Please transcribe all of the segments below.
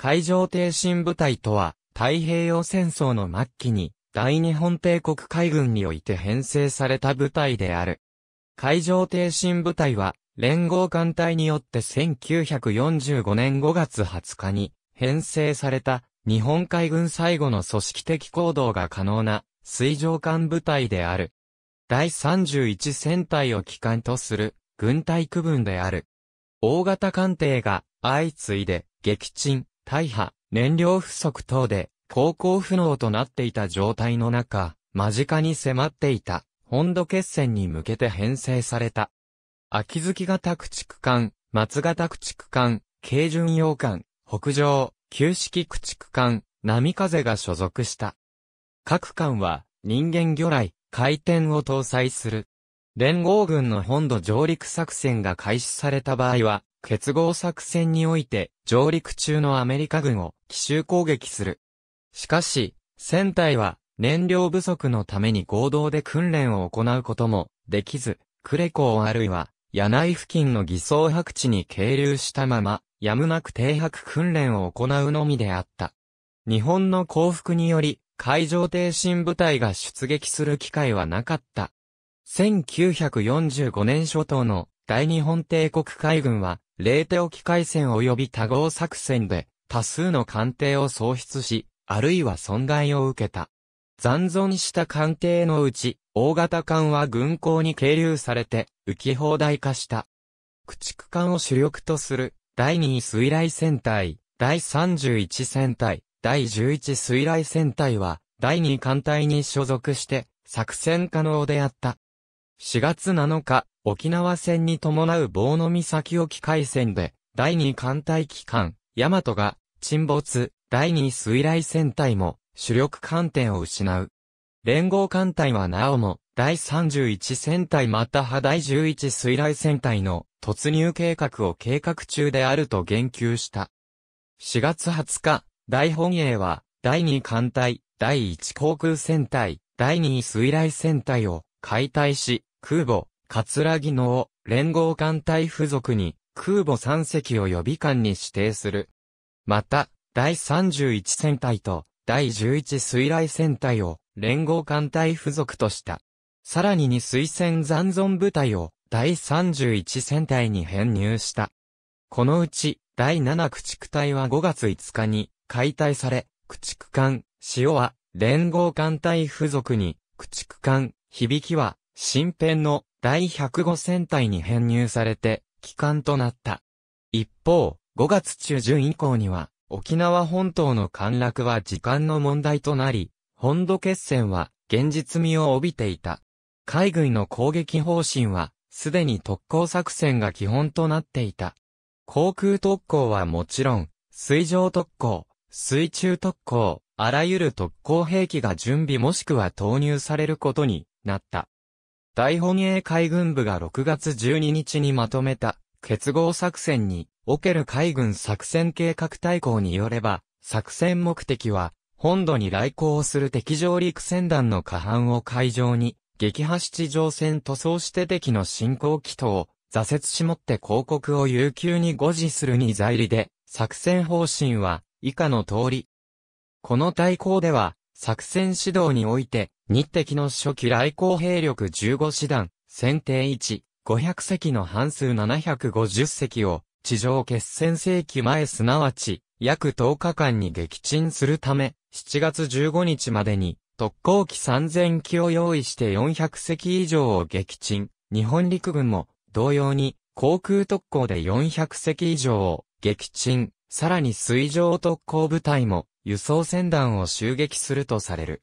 海上挺身部隊とは、太平洋戦争の末期に、大日本帝国海軍において編成された部隊である。海上挺身部隊は、連合艦隊によって1945年5月20日に編成された日本海軍最後の組織的行動が可能な水上艦部隊である。第31戦隊を機関とする軍隊区分である。大型艦艇が相次いで撃沈、大破、燃料不足等で、航行不能となっていた状態の中、間近に迫っていた、本土決戦に向けて編成された。秋月型駆逐艦、松型駆逐艦、軽巡洋艦、北上、旧式駆逐艦、波風が所属した。各艦は、人間魚雷、回転を搭載する。連合軍の本土上陸作戦が開始された場合は、結合作戦において上陸中のアメリカ軍を奇襲攻撃する。しかし、船体は燃料不足のために合同で訓練を行うこともできず、クレコーあるいは柳井付近の偽装白地に係留したまま、やむなく停泊訓練を行うのみであった。日本の降伏により、海上挺進部隊が出撃する機会はなかった。1945年初頭の大日本帝国海軍は、レーテ沖海戦及び多号作戦で、多数の艦艇を喪失し、あるいは損害を受けた。残存した艦艇のうち、大型艦は軍港に係留されて、浮き放題化した。駆逐艦を主力とする、第2水雷戦隊、第31戦隊、第11水雷戦隊は、第2艦隊に所属して、作戦可能であった。4月7日、沖縄戦に伴う棒の岬沖海戦で、第2艦隊機関、大和が沈没、第二水雷戦隊も主力艦艇を失う。連合艦隊はなおも、第31戦隊または第11水雷戦隊の突入計画を計画中であると言及した。4月20日、大本営は、第2艦隊、第1航空戦隊、第2水雷戦隊を解体し、空母、葛城のを連合艦隊付属に空母3隻を予備艦に指定する。また、第31戦隊と第11水雷戦隊を連合艦隊付属とした。さらに2水戦残存部隊を第31戦隊に編入した。このうち、第7駆逐隊は5月5日に解体され、駆逐艦、塩は連合艦隊付属に、駆逐艦、響きは、新編の第105戦隊に編入されて、帰還となった。一方、5月中旬以降には、沖縄本島の陥落は時間の問題となり、本土決戦は現実味を帯びていた。海軍の攻撃方針は、すでに特攻作戦が基本となっていた。航空特攻はもちろん、水上特攻、水中特攻、あらゆる特攻兵器が準備もしくは投入されることになった。大本営海軍部が6月12日にまとめた結合作戦における海軍作戦計画大綱によれば、作戦目的は、本土に来航する敵上陸船団の下半を海上に、撃破地上戦塗装して敵の進行機とを、挫折しもって広告を有給に誤示するに在りで、作戦方針は、以下の通り。この大綱では、作戦指導において、日敵の初期来航兵力15師団、選定1、500隻の半数750隻を、地上決戦世紀前すなわち、約10日間に撃沈するため、7月15日までに、特攻機3000機を用意して400隻以上を撃沈。日本陸軍も、同様に、航空特攻で400隻以上を撃沈。さらに水上特攻部隊も、輸送船団を襲撃するとされる。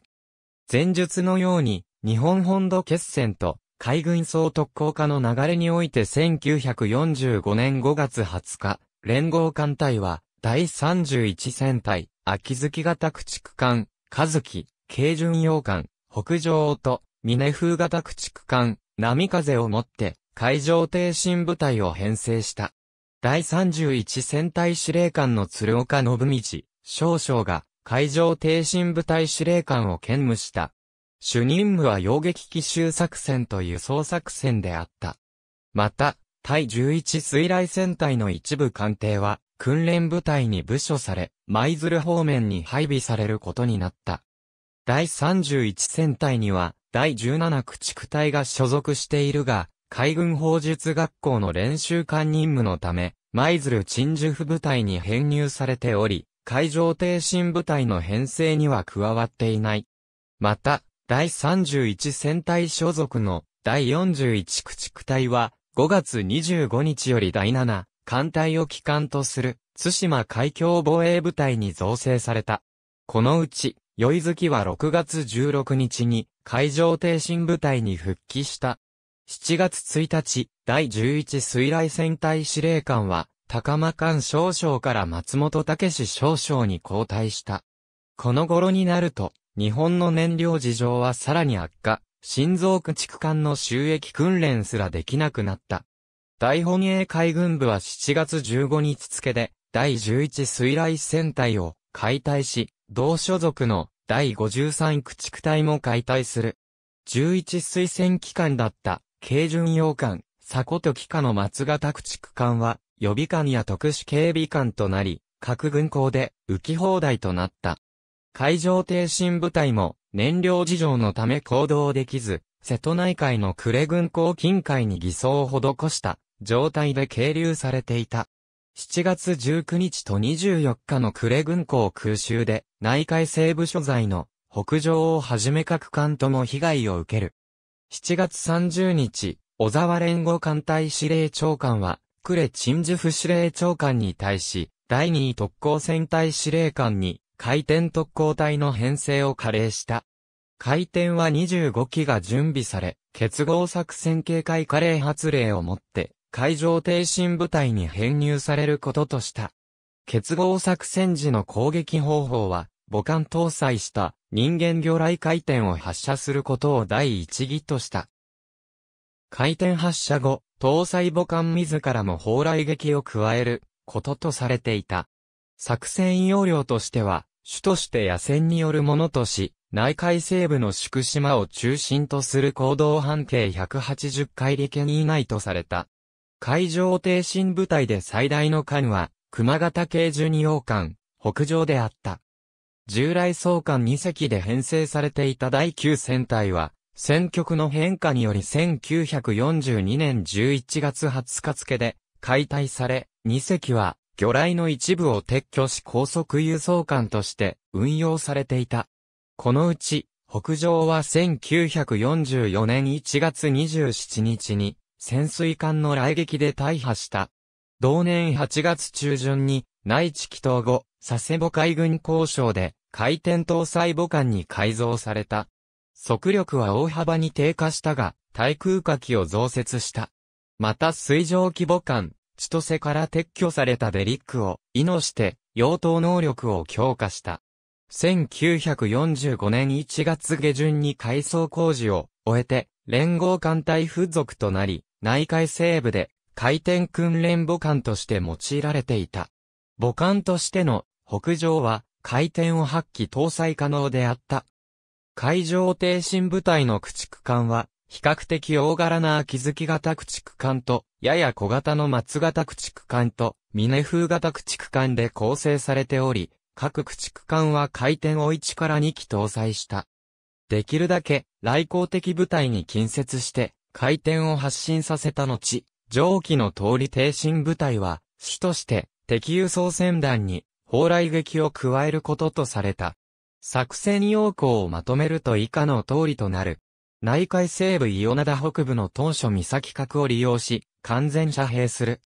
前述のように、日本本土決戦と、海軍総特攻化の流れにおいて1945年5月20日、連合艦隊は、第31戦隊、秋月型駆逐艦、和月、軽巡洋艦、北上と、峰風型駆逐艦、波風をもって、海上停身部隊を編成した。第31戦隊司令官の鶴岡信道、少将が、海上挺身部隊司令官を兼務した。主任務は洋撃奇襲作戦という総作戦であった。また、対11水雷戦隊の一部艦艇は、訓練部隊に部署され、舞鶴方面に配備されることになった。第31戦隊には、第17駆逐隊が所属しているが、海軍砲術学校の練習艦任務のため、舞鶴鎮守府部隊に編入されており、海上挺身部隊の編成には加わっていない。また、第31戦隊所属の第41駆逐隊は、5月25日より第7、艦隊を機関とする、津島海峡防衛部隊に造成された。このうち、宵月は6月16日に、海上挺身部隊に復帰した。7月1日、第11水雷戦隊司令官は、高間間少将から松本武少将に交代した。この頃になると、日本の燃料事情はさらに悪化、心臓駆逐艦の収益訓練すらできなくなった。大本営海軍部は7月15日付で、第11水雷戦隊を解体し、同所属の第53駆逐隊も解体する。11水戦機関だった、軽巡洋艦、ト機下の松型駆逐艦は、予備官や特殊警備官となり、各軍港で浮き放題となった。海上挺身部隊も燃料事情のため行動できず、瀬戸内海の呉軍港近海に偽装を施した状態で係留されていた。7月19日と24日の呉軍港空襲で内海西部所在の北上をはじめ各艦とも被害を受ける。7月30日、小沢連合艦隊司令長官はクレ・チンジュフ司令長官に対し、第2位特攻戦隊司令官に、回転特攻隊の編成を加齢した。回転は25機が準備され、結合作戦警戒加齢発令をもって、海上挺身部隊に編入されることとした。結合作戦時の攻撃方法は、母艦搭載した人間魚雷回転を発射することを第一義とした。回転発射後、搭載母艦自らも砲雷撃を加えることとされていた。作戦要領としては、主として野戦によるものとし、内海西部の宿島を中心とする行動半径180海里圏以内とされた。海上挺身部隊で最大の艦は、熊型系1二王艦、北上であった。従来総艦2隻で編成されていた第9戦隊は、戦局の変化により1942年11月20日付で解体され、2隻は魚雷の一部を撤去し高速輸送艦として運用されていた。このうち、北上は1944年1月27日に潜水艦の来撃で大破した。同年8月中旬に内地祈祷後、佐世保海軍交渉で回転搭載母艦に改造された。速力は大幅に低下したが、対空火器を増設した。また水上規模艦、千歳から撤去されたデリックを、意のして、用途能力を強化した。1945年1月下旬に改装工事を終えて、連合艦隊付属となり、内海西部で、回転訓練母艦として用いられていた。母艦としての北上は、回転を発揮搭載可能であった。海上停身部隊の駆逐艦は、比較的大柄な秋月型駆逐艦と、やや小型の松型駆逐艦と、峰風型駆逐艦で構成されており、各駆逐艦は回転を1から2機搭載した。できるだけ、来航的部隊に近接して、回転を発進させた後、上記の通り挺身部隊は、主として、敵輸送船団に、砲雷撃を加えることとされた。作戦要項をまとめると以下の通りとなる。内海西部伊予灘北部の当初岬核を利用し、完全遮蔽する。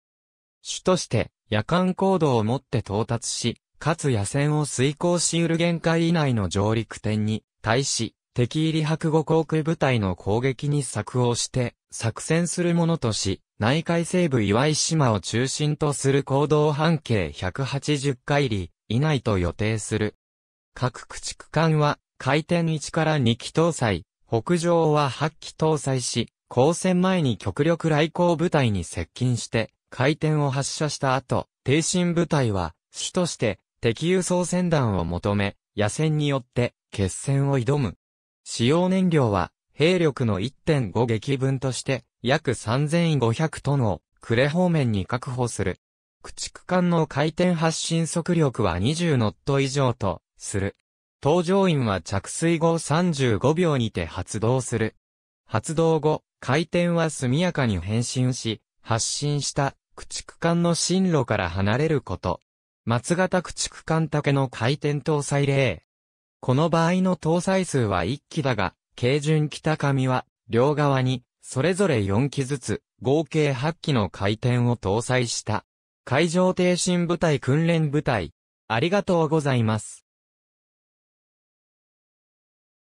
主として、夜間行動をもって到達し、かつ野戦を遂行し得る限界以内の上陸点に、対し、敵入り白後航空部隊の攻撃に策をして、作戦するものとし、内海西部岩井島を中心とする行動半径180海里以内と予定する。各駆逐艦は、回転1から2機搭載、北上は8機搭載し、交戦前に極力来航部隊に接近して、回転を発射した後、低心部隊は、主として、敵輸送船団を求め、野戦によって、決戦を挑む。使用燃料は、兵力の1.5撃分として、約3500トンを、呉方面に確保する。駆逐艦の回転発進速力は20ノット以上と、する。搭乗員は着水後35秒にて発動する。発動後、回転は速やかに変身し、発進した駆逐艦の進路から離れること。松型駆逐艦竹の回転搭載例。この場合の搭載数は1機だが、軽巡北上は両側にそれぞれ4機ずつ合計8機の回転を搭載した。海上挺身部隊訓練部隊。ありがとうございます。